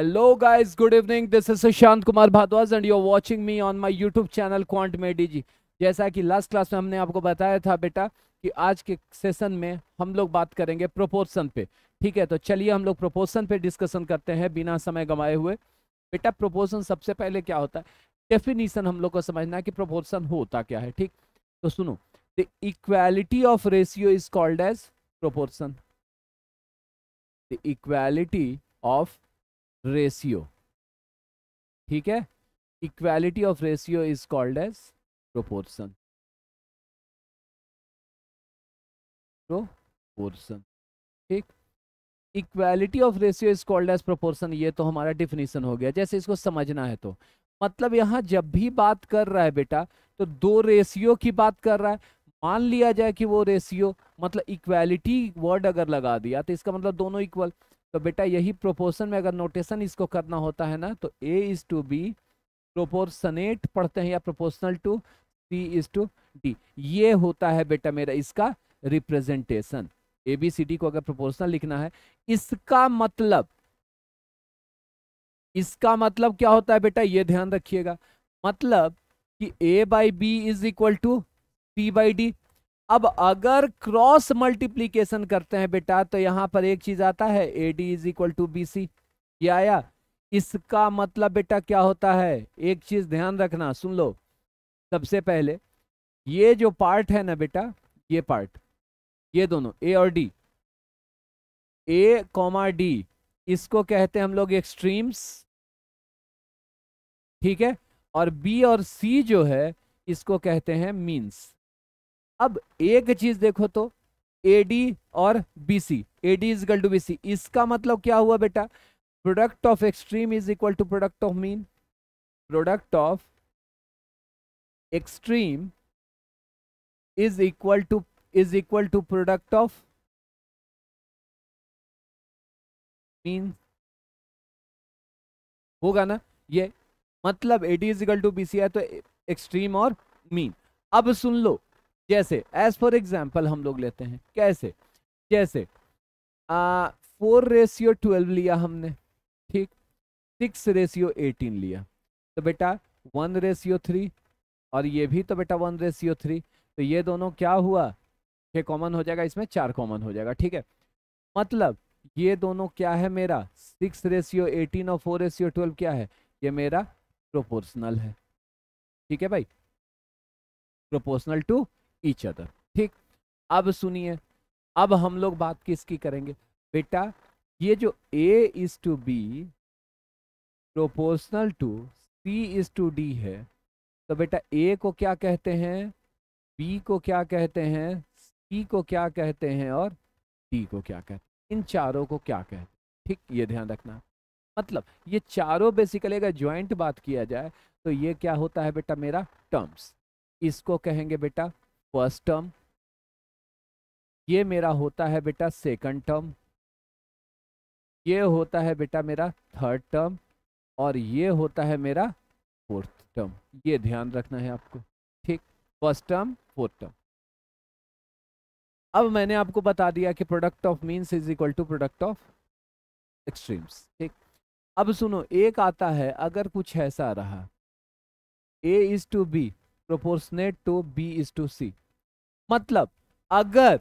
good evening this is Sushant Kumar Sushant and you are watching me on my YouTube channel quant मेडी जी जैसा कि last class में हमने आपको बताया था बेटा कि आज के सेशन में हम लोग बात करेंगे प्रोपोर्शन पे ठीक है तो चलिए हम लोग प्रोपोर्शन पे डिस्कशन करते हैं बिना समय गंवाए हुए बेटा प्रोपोर्सन सबसे पहले क्या होता है डेफिनीसन हम लोग को समझना है कि प्रोपोर्सन होता क्या है ठीक तो सुनो the equality of ratio is called as proportion the equality of ratio ठीक है equality of ratio is called as proportion proportion ठीक equality of ratio is called as proportion ये तो हमारा डिफिनीशन हो गया जैसे इसको समझना है तो मतलब यहां जब भी बात कर रहा है बेटा तो दो रेशियो की बात कर रहा है मान लिया जाए कि वो रेशियो मतलब इक्वालिटी वर्ड अगर लगा दिया तो इसका मतलब दोनों इक्वल तो बेटा यही प्रोपोर्शन में अगर नोटेशन इसको करना होता है ना तो A is to B proportionate पढ़ते हैं या proportional to C is to D ये होता है बेटा मेरा इसका representation A B C D को अगर प्रोपोर्शनल लिखना है इसका मतलब इसका मतलब क्या होता है बेटा ये ध्यान रखिएगा मतलब कि A by B is equal to C by D अब अगर क्रॉस मल्टीप्लीकेशन करते हैं बेटा तो यहां पर एक चीज आता है A D is equal to B C ये आया इसका मतलब बेटा क्या होता है एक चीज ध्यान रखना सुन लो सबसे पहले ये जो पार्ट है ना बेटा ये पार्ट ये दोनों ए और डी ए कॉमा डी इसको कहते हैं हम लोग एक्सट्रीम्स ठीक है और बी और सी जो है इसको कहते हैं मीन्स अब एक चीज देखो तो एडी और BC AD is equal to BC इसका मतलब क्या हुआ बेटा product of extreme is equal to product of mean product of extreme is equal to is equal to product of mean होगा ना ये मतलब AD is equal to BC है तो एक्सट्रीम और मीन अब सुन लो जैसे एज फॉर एग्जाम्पल हम लोग लेते हैं कैसे जैसे फोर रेशियो ट्वेल्व लिया हमने ठीक सिक्स रेशियो एटीन लिया तो बेटा वन रेशियो थ्री और ये भी तो बेटा वन रेशियो थ्री तो ये दोनों क्या हुआ छः कॉमन हो जाएगा इसमें चार कॉमन हो जाएगा ठीक है मतलब ये दोनों क्या है मेरा सिक्स रेशियो एटीन और फोर रेशियो ट्वेल्व क्या है ये मेरा प्रोपोर्शनल है ठीक है भाई प्रोपोर्शनल टू ईच अदर ठीक अब सुनिए अब हम लोग बात किसकी करेंगे बेटा ये जो A is to B proportional to C is to D है तो बेटा ए को क्या कहते हैं बी को क्या कहते हैं सी को क्या कहते हैं और डी को क्या कहते हैं इन चारों को क्या कहते हैं ठीक ये ध्यान रखना मतलब ये चारों बेसिकली अगर ज्वाइंट बात किया जाए तो ये क्या होता है बेटा मेरा टर्म्स इसको कहेंगे बेटा फर्स्ट टर्म ये मेरा होता है बेटा सेकंड टर्म ये होता है बेटा मेरा थर्ड टर्म और ये होता है मेरा फोर्थ टर्म ये ध्यान रखना है आपको ठीक फर्स्ट टर्म फोर्थ टर्म अब मैंने आपको बता दिया कि product of means is equal to product of extremes ठीक अब सुनो एक आता है अगर कुछ ऐसा रहा A is to B proportionate to B is to C मतलब अगर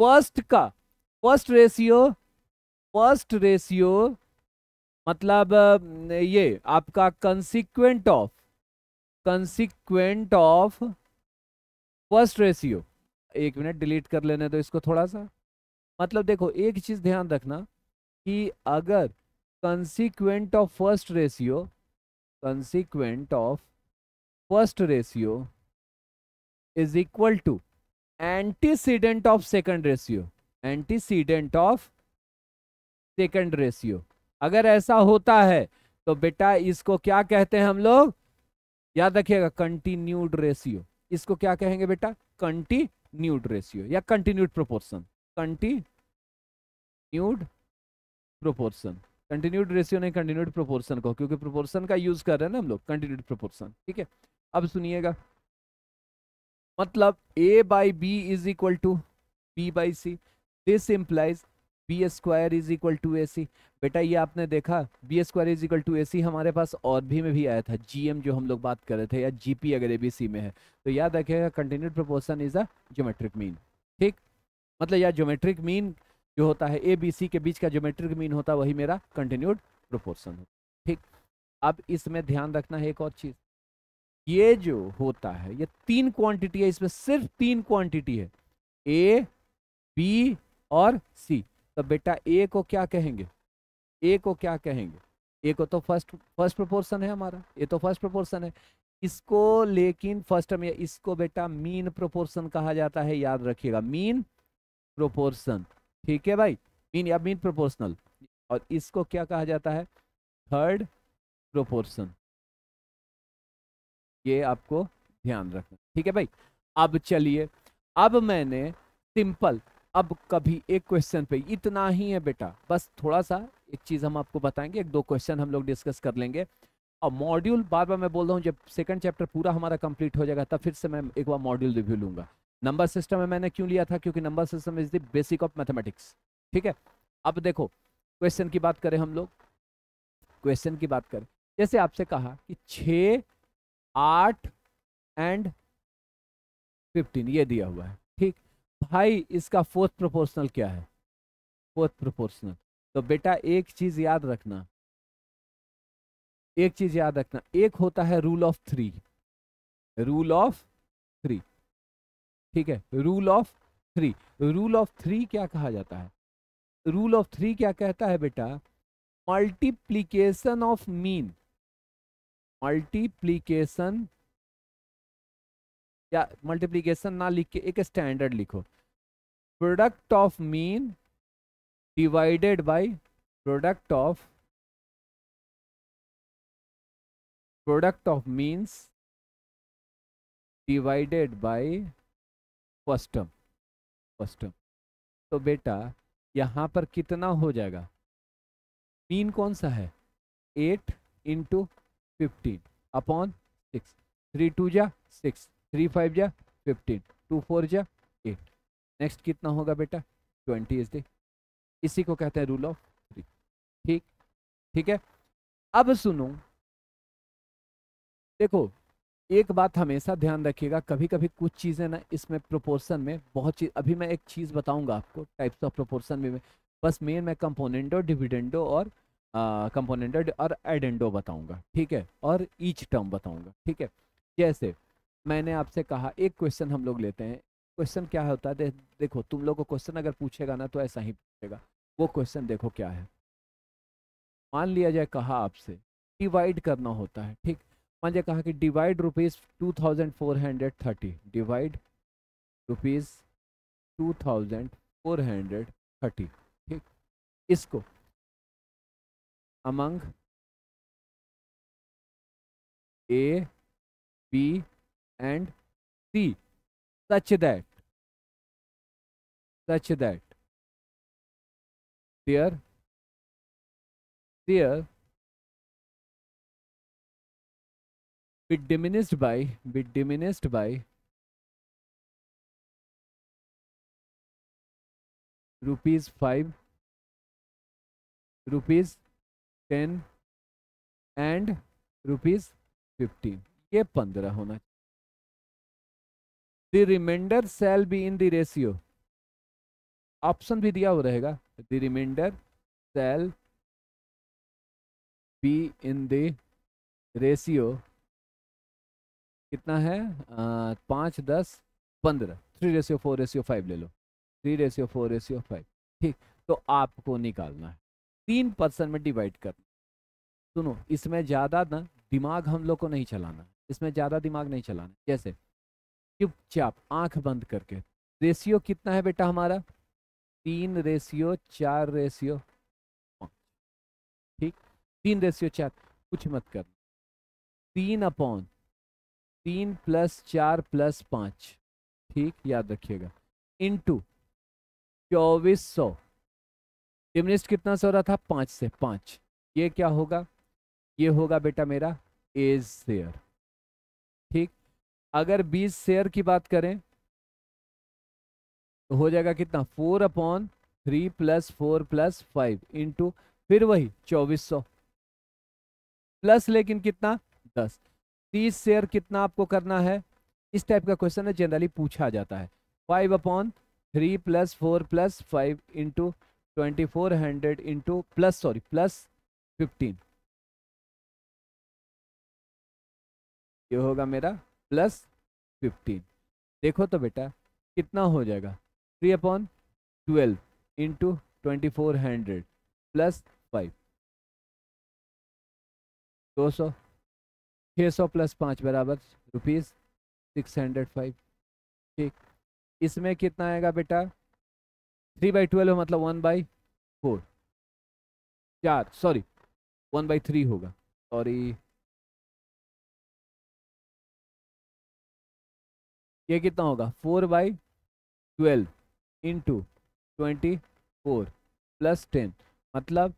फर्स्ट का फर्स्ट रेशियो फर्स्ट रेशियो मतलब ये आपका consequent of consequent of first ratio एक मिनट डिलीट कर लेने दो इसको थोड़ा सा मतलब देखो एक चीज ध्यान रखना कि अगर consequent of first ratio consequent of first ratio is equal to antecedent of second ratio antecedent of second ratio अगर ऐसा होता है तो बेटा इसको क्या कहते हैं हम लोग याद रखिएगा कंटिन्यूड रेशियो इसको क्या कहेंगे बेटा कंटिन्यूड रेशियो या continued proportion continued proportion continued ratio नहीं कंटिन्यूड प्रोपोर्शन को क्योंकि प्रोपोर्शन का यूज कर रहे हैं ना हम लोग कंटिन्यूड प्रोपोर्शन ठीक है अब सुनिएगा मतलब A by B is equal to B by C this implies B square is equal to A C बेटा ये आपने देखा B square is equal to A C हमारे पास और भी में भी आया था जी एम जो हम लोग बात कर रहे थे या जी पी अगर ए बी सी में है तो याद रखेगा continued proportion is a geometric mean ठीक मतलब या ज्योमेट्रिक मीन जो होता है ए बी सी के बीच का जोमेट्रिक मीन होता है वही मेरा कंटिन्यूड प्रपोर्सन होता ठीक अब इसमें ध्यान रखना है एक और चीज़ ये जो होता है ये तीन क्वांटिटी है इसमें सिर्फ तीन क्वांटिटी है ए बी और सी तो बेटा ए को क्या कहेंगे ए को क्या कहेंगे ए को तो फर्स्ट फर्स्ट प्रोपोर्शन है हमारा ये तो फर्स्ट प्रोपोर्शन है इसको लेकिन फर्स्ट हम इसको बेटा मीन प्रोपोर्शन कहा जाता है याद रखिएगा मीन प्रोपोर्शन ठीक है भाई मीन या मीन प्रोपोर्शनल और इसको क्या कहा जाता है थर्ड प्रोपोर्शन ये आपको ध्यान रखना ठीक है भाई अब चलिए अब मैंने सिंपल अब कभी एक क्वेश्चन पे इतना ही है बेटा बस थोड़ा सा एक चीज़ हम आपको बताएंगे एक दो क्वेश्चन हम लोग डिस्कस कर लेंगे और मॉड्यूल बार बार मैं बोल रहा हूँ जब सेकंड चैप्टर पूरा हमारा कंप्लीट हो जाएगा तब फिर से मैं एक बार मॉड्यूल रिव्यू लूंगा नंबर सिस्टम में मैंने क्यों लिया था क्योंकि number system is the basic of mathematics ठीक है अब देखो क्वेश्चन की बात करें हम लोग क्वेश्चन की बात करें जैसे आपसे कहा कि छः आठ एंड फिफ्टीन ये दिया हुआ है ठीक भाई इसका फोर्थ प्रोपोर्शनल क्या है फोर्थ प्रोपोर्शनल तो बेटा एक चीज याद रखना एक चीज याद रखना एक होता है rule of three rule of three ठीक है rule of three rule of three क्या कहा जाता है रूल ऑफ थ्री क्या कहता है बेटा मल्टीप्लीकेशन ऑफ मीन मल्टीप्लीकेशन या मल्टीप्लीकेशन ना लिख के एक स्टैंडर्ड लिखो product of mean divided by product of product of means divided by first term first term तो बेटा यहाँ पर कितना हो जाएगा मीन कौन सा है eight into fifteen upon six three two जा सिक्स थ्री फाइव जा फिफ्टीन टू फोर जा एट नेक्स्ट कितना होगा बेटा ट्वेंटी इज दे इसी को कहते हैं रूल ऑफ थ्री ठीक ठीक है अब सुनो देखो एक बात हमेशा ध्यान रखिएगा कभी कभी कुछ चीज़ें ना इसमें प्रोपोर्शन में बहुत चीज अभी मैं एक चीज़ बताऊंगा आपको टाइप्स ऑफ प्रोपोर्शन में बस मेन में कंपोनेंटो डिविडेंडो और कंपोनेंट और एडेंडो बताऊंगा ठीक है और ईच टर्म बताऊंगा ठीक है जैसे मैंने आपसे कहा एक क्वेश्चन हम लोग लेते हैं क्वेश्चन क्या होता है दे, देखो तुम लोग को क्वेश्चन अगर पूछेगा ना तो ऐसा ही पूछेगा वो क्वेश्चन देखो क्या है मान लिया जाए कहा आपसे डिवाइड करना होता है ठीक मान लिया कहा कि divide rupees two thousand four hundred thirty divide rupees two thousand four hundred thirty ठीक इसको among A, B and C such that such that there there be diminished by be diminished by rupees 5 rupees ten and rupees fifteen ये पंद्रह होना चाहिए the remainder shall be in the ratio option भी दिया हो रहेगा the remainder shall be in the ratio कितना है पांच पाँच दस पंद्रह three ratio four ratio five ले लो three ratio four ratio five ठीक तो आपको निकालना है तीन परसेंट में डिवाइड करना सुनो इसमें ज़्यादा ना दिमाग हम लोग को नहीं चलाना इसमें ज़्यादा दिमाग नहीं चलाना जैसे चुपचाप आंख बंद करके रेशियो कितना है बेटा हमारा तीन रेशियो चार रेशियो ठीक तीन रेशियो चार कुछ मत करना तीन अपॉन तीन प्लस चार प्लस पाँच ठीक याद रखिएगा इंटू चौबीस सौ यूनिस्ट कितना से हो रहा था पाँच से पाँच ये क्या होगा ये होगा बेटा मेरा एज शेयर ठीक अगर बीस शेयर की बात करें तो हो जाएगा कितना four upon three plus four plus five into फिर वही चौबीस सौ प्लस लेकिन कितना दस तीस शेयर कितना आपको करना है इस टाइप का क्वेश्चन है जनरली पूछा जाता है five upon three plus four plus five into twenty four hundred into plus sorry plus fifteen ये होगा मेरा प्लस फिफ्टीन देखो तो बेटा कितना हो जाएगा three upon twelve into twenty four hundred plus five दो सौ छः सौ प्लस पाँच बराबर रुपीज़ सिक्स हंड्रेड फाइव ठीक इसमें कितना आएगा बेटा थ्री बाई ट्वेल्व मतलब वन बाई फोर चार सॉरी वन बाई थ्री होगा सॉरी ये कितना होगा four by twelve into twenty four plus ten मतलब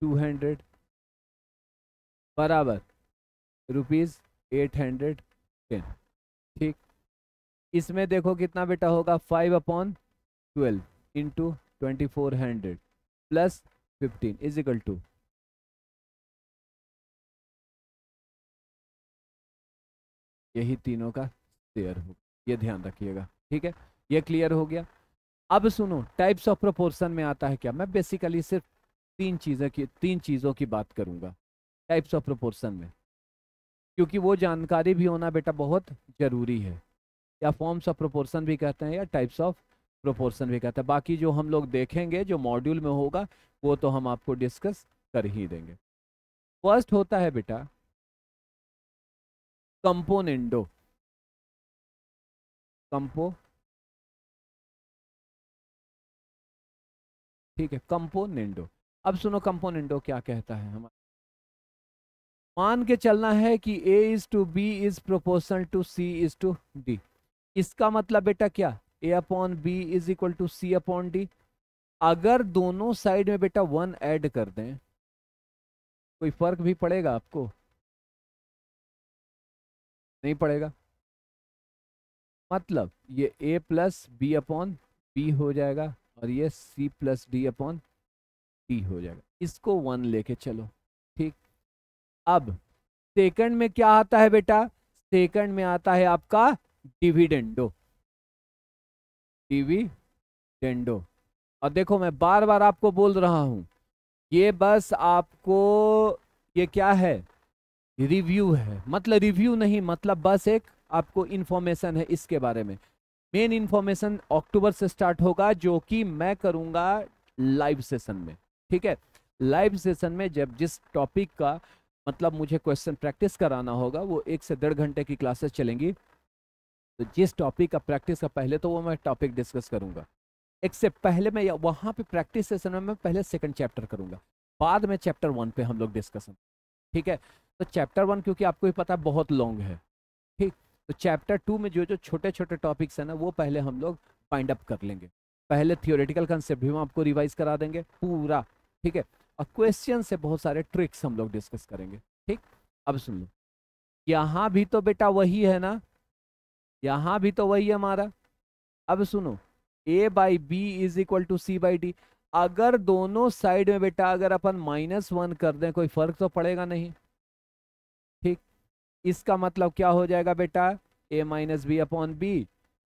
टू हंड्रेड बराबर रुपीज़ एट हंड्रेड टेन ठीक इसमें देखो कितना बेटा होगा five upon twelve into twenty four hundred plus fifteen is equal to यही तीनों का शेयर होगा ये ध्यान रखिएगा ठीक है ये क्लियर हो गया अब सुनो टाइप्स ऑफ प्रोपोर्शन में आता है क्या मैं बेसिकली सिर्फ तीन चीज़ें की तीन चीज़ों की बात करूंगा टाइप्स ऑफ प्रोपोर्शन में क्योंकि वो जानकारी भी होना बेटा बहुत ज़रूरी है या फॉर्म्स ऑफ प्रोपोर्शन भी कहते हैं या टाइप्स ऑफ प्रोपोर्शन भी कहता है बाकी जो हम लोग देखेंगे जो मॉड्यूल में होगा वो तो हम आपको डिस्कस कर ही देंगे फर्स्ट होता है बेटा कंपोनेंडो कंपो ठीक है कंपोनेंडो अब सुनो कंपोनेंडो क्या कहता है हमारा मान के चलना है कि A is to B is proportional to C is to D इसका मतलब बेटा क्या A upon B is equal to C upon D अगर दोनों साइड में बेटा वन ऐड कर दें कोई फर्क भी पड़ेगा आपको नहीं पड़ेगा मतलब ये A plus B upon B हो जाएगा और ये C plus D upon D हो जाएगा इसको वन लेके चलो ठीक अब सेकंड में क्या आता है बेटा सेकंड में आता है आपका डिविडेंडो टीवी टेंडो और देखो मैं बार बार आपको बोल रहा हूँ ये बस आपको ये क्या है रिव्यू है मतलब रिव्यू नहीं मतलब बस एक आपको इन्फॉर्मेशन है इसके बारे में मेन इन्फॉर्मेशन अक्टूबर से स्टार्ट होगा जो कि मैं करूँगा लाइव सेशन में ठीक है लाइव सेशन में जब जिस टॉपिक का मतलब मुझे क्वेश्चन प्रैक्टिस कराना होगा वो एक से डेढ़ घंटे की क्लासेस चलेंगी तो जिस टॉपिक का प्रैक्टिस का पहले तो वो मैं टॉपिक डिस्कस एक इससे पहले मैं वहाँ पे प्रैक्टिस सेशन में मैं पहले सेकंड चैप्टर करूंगा बाद में चैप्टर वन पे हम लोग डिस्कस ठीक है तो चैप्टर वन क्योंकि आपको भी पता है बहुत लॉन्ग है ठीक तो चैप्टर टू में जो जो छोटे छोटे टॉपिक्स हैं ना वो पहले हम लोग फाइंड अप कर लेंगे पहले थियोरेटिकल कंसेप्ट भी हम आपको रिवाइज करा देंगे पूरा ठीक है और क्वेश्चन से बहुत सारे ट्रिक्स हम लोग डिस्कस करेंगे ठीक अब सुन लो यहाँ भी तो बेटा वही है ना यहाँ भी तो वही है हमारा अब सुनो A by B is equal to C by D अगर दोनों साइड में बेटा अगर अपन माइनस वन कर दें कोई फर्क तो पड़ेगा नहीं ठीक इसका मतलब क्या हो जाएगा बेटा A minus B upon B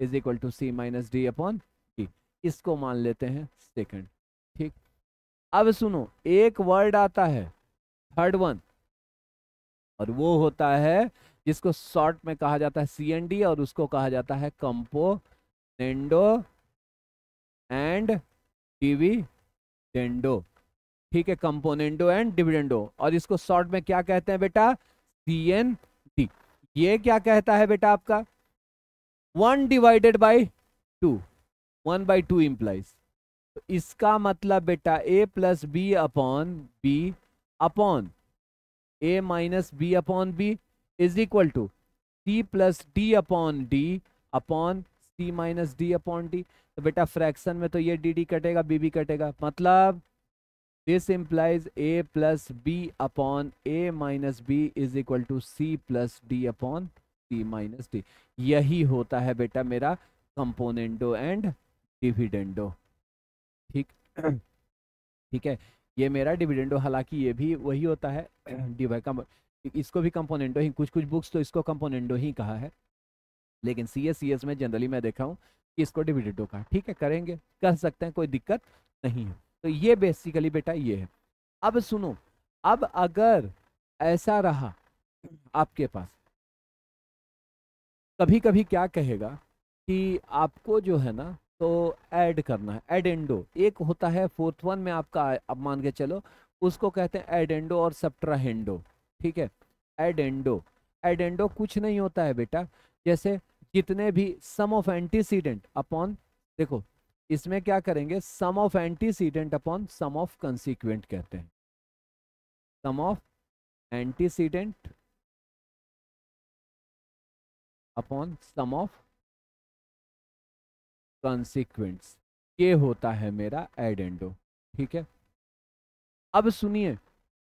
is equal to C minus D upon D इसको मान लेते हैं सेकंड ठीक अब सुनो एक वर्ड आता है थर्ड वन और वो होता है जिसको शॉर्ट में कहा जाता है सी और उसको कहा जाता है डेंडो एंड डेंडो ठीक है कंपोनेंडो एंड डिविडेंडो और इसको शॉर्ट में क्या कहते हैं बेटा सी एन डी ये क्या कहता है बेटा आपका one divided by two one by two implies तो इसका मतलब बेटा A plus B upon B upon A minus B upon B is equal to C plus D upon D upon C minus D upon D तो बेटा fraction में तो ये D D कटेगा बी बी कटेगा मतलब this implies A plus B upon A minus B is equal to C plus D upon C minus D यही होता है बेटा मेरा कंपोनेंटो एंड डिविडेंडो ठीक ठीक है ये मेरा डिविडेंडो हालांकि ये भी वही होता है डिवाइड इसको भी कंपोनेंटो ही कुछ कुछ बुक्स तो इसको कंपोनेंटो ही कहा है लेकिन सी एस सी एस में जनरली मैं देखा हूँ कि इसको डिविडेंडो कहा ठीक है करेंगे कर सकते हैं कोई दिक्कत नहीं है तो ये बेसिकली बेटा ये है अब सुनो अब अगर ऐसा रहा आपके पास कभी कभी क्या कहेगा कि आपको जो है ना तो ऐड करना है एडेंडो एक होता है फोर्थ वन में आपका अब मान के चलो उसको कहते हैं एडेंडो और सप्ट्राहेंडो ठीक है एडेंडो एडेंडो कुछ नहीं होता है बेटा जैसे जितने भी सम ऑफ एंटीसीडेंट अपॉन देखो इसमें क्या करेंगे sum of antecedent upon sum of consequent कहते हैं sum of antecedent upon sum of consequents ये होता है मेरा एडेंडो ठीक है अब सुनिए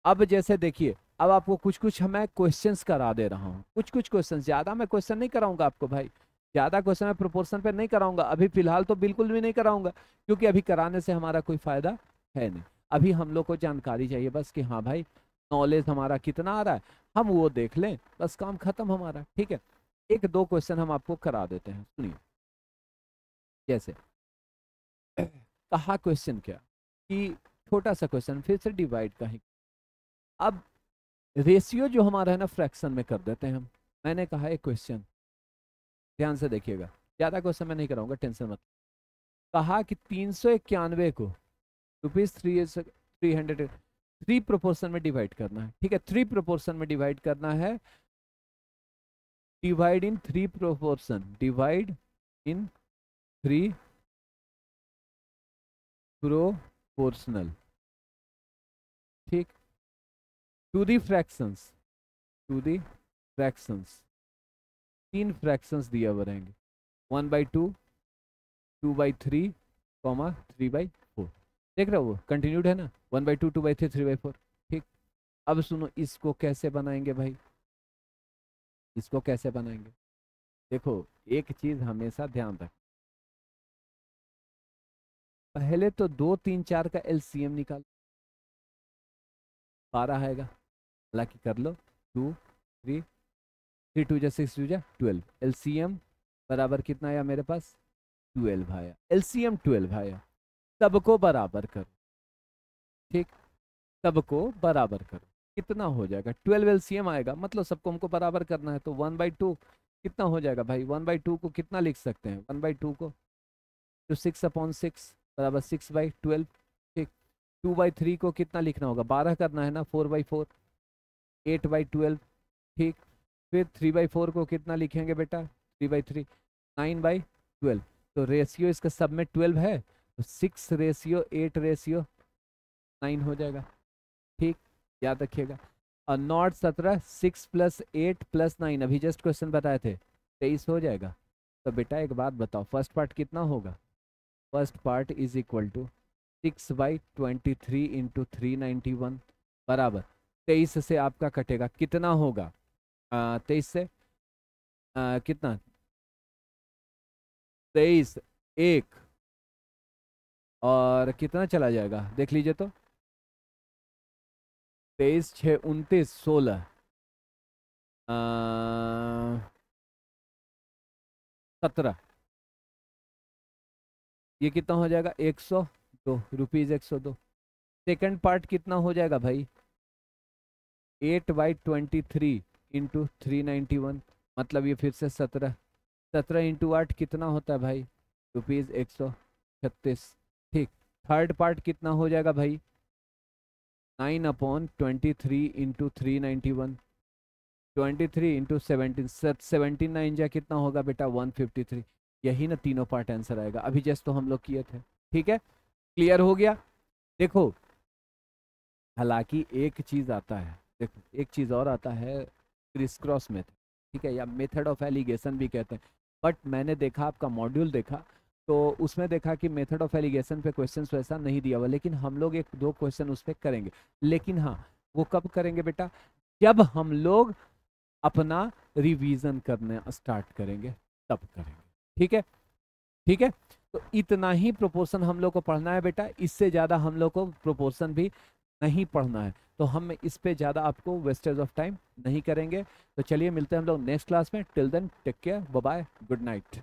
अब जैसे देखिए अब आपको कुछ कुछ मैं क्वेश्चंस करा दे रहा हूँ कुछ कुछ क्वेश्चन ज़्यादा मैं क्वेश्चन नहीं कराऊंगा आपको भाई ज़्यादा क्वेश्चन मैं प्रोपोर्शन पे नहीं कराऊंगा अभी फिलहाल तो बिल्कुल भी नहीं कराऊंगा क्योंकि अभी कराने से हमारा कोई फ़ायदा है नहीं अभी हम लोग को जानकारी चाहिए बस कि हाँ भाई नॉलेज हमारा कितना आ रहा है हम वो देख लें बस काम खत्म हमारा ठीक है एक दो क्वेश्चन हम आपको करा देते हैं सुनिए जैसे कहा क्वेश्चन क्या कि छोटा सा क्वेश्चन फिर से डिवाइड का ही अब रेशियो जो हमारा है ना फ्रैक्शन में कर देते हैं हम मैंने कहा एक क्वेश्चन ध्यान से देखिएगा ज़्यादा क्वेश्चन मैं नहीं कराऊंगा टेंशन मत कहा कि तीन सौ इक्यानवे को rupees three three hundred three proportion में डिवाइड करना है ठीक है थ्री प्रोपोर्शन में डिवाइड करना है divide in three proportion divide in three proportional ठीक to the fractions to the fractions तीन फ्रैक्शंस दिए हुए रहेंगे one by two two by three comma three by four देख रहे हो कंटिन्यूड है ना one by two two by three three by four ठीक अब सुनो इसको कैसे बनाएंगे भाई इसको कैसे बनाएंगे देखो एक चीज हमेशा ध्यान रख पहले तो दो तीन चार का एलसीएम निकाल बारह आएगा हालांकि कर लो टू थ्री थ्री टू जा सिक्स टू जा ट्वेल्व एल सी एम बराबर कितना आया मेरे पास ट्वेल्व आया एल सी एम ट्वेल्व आया सबको बराबर करो ठीक सबको बराबर करो कितना हो जाएगा ट्वेल्व एल सी एम आएगा मतलब सबको हमको बराबर करना है तो वन बाई टू कितना हो जाएगा भाई वन बाई टू को कितना लिख सकते हैं वन बाई टू को तो सिक्स अपॉन सिक्स बराबर सिक्स बाई ट्वेल्व ठीक टू बाई थ्री को कितना लिखना होगा बारह करना है ना four by four eight by twelve ठीक फिर थ्री बाई फोर को कितना लिखेंगे बेटा three by three nine by twelve तो रेशियो इसका सब में ट्वेल्व है तो six ratio eight ratio nine हो जाएगा ठीक याद रखिएगा और नॉट सत्रह six plus eight plus nine अभी जस्ट क्वेश्चन बताए थे तेईस हो जाएगा तो बेटा एक बात बताओ फर्स्ट पार्ट कितना होगा first part is equal to six by twenty three into three ninety one बराबर तेईस से आपका कटेगा कितना होगा तेईस से आ, कितना तेईस एक और कितना चला जाएगा देख लीजिए तो तेईस छ उनतीस सोलह सत्रह ये कितना हो जाएगा एक सौ दो रुपीज़ एक सौ दो सेकेंड पार्ट कितना हो जाएगा भाई eight by twenty three into three ninety one मतलब ये फिर से सत्रह सत्रह इंटू आठ कितना होता है भाई रुपीज़ एक सौ छत्तीस ठीक थर्ड पार्ट कितना हो जाएगा भाई nine upon twenty three into three ninety one twenty three into seventeen सत सेवेंटीन नाइन जा कितना होगा बेटा वन फिफ्टी थ्री यही ना तीनों पार्ट आंसर आएगा अभी जैसे तो हम लोग किए थे ठीक है क्लियर हो गया देखो हालांकि एक चीज़ आता है देखो एक चीज़ और आता है क्रिस क्रॉस मेथड ठीक है या मेथड ऑफ एलिगेशन भी कहते हैं बट मैंने देखा आपका मॉड्यूल देखा तो उसमें देखा कि मेथड ऑफ एलिगेशन पे क्वेश्चन वैसा तो नहीं दिया हुआ लेकिन हम लोग एक दो क्वेश्चन उस पर करेंगे लेकिन हाँ वो कब करेंगे बेटा जब हम लोग अपना रिविजन करने स्टार्ट करेंगे तब करेंगे ठीक है ठीक है तो इतना ही प्रोपोर्शन हम लोग को पढ़ना है बेटा इससे ज़्यादा हम लोग को प्रोपोर्शन भी नहीं पढ़ना है तो हम इस पे ज़्यादा आपको वेस्टेज ऑफ टाइम नहीं करेंगे तो चलिए मिलते हैं हम लोग नेक्स्ट क्लास में till then take care bye good night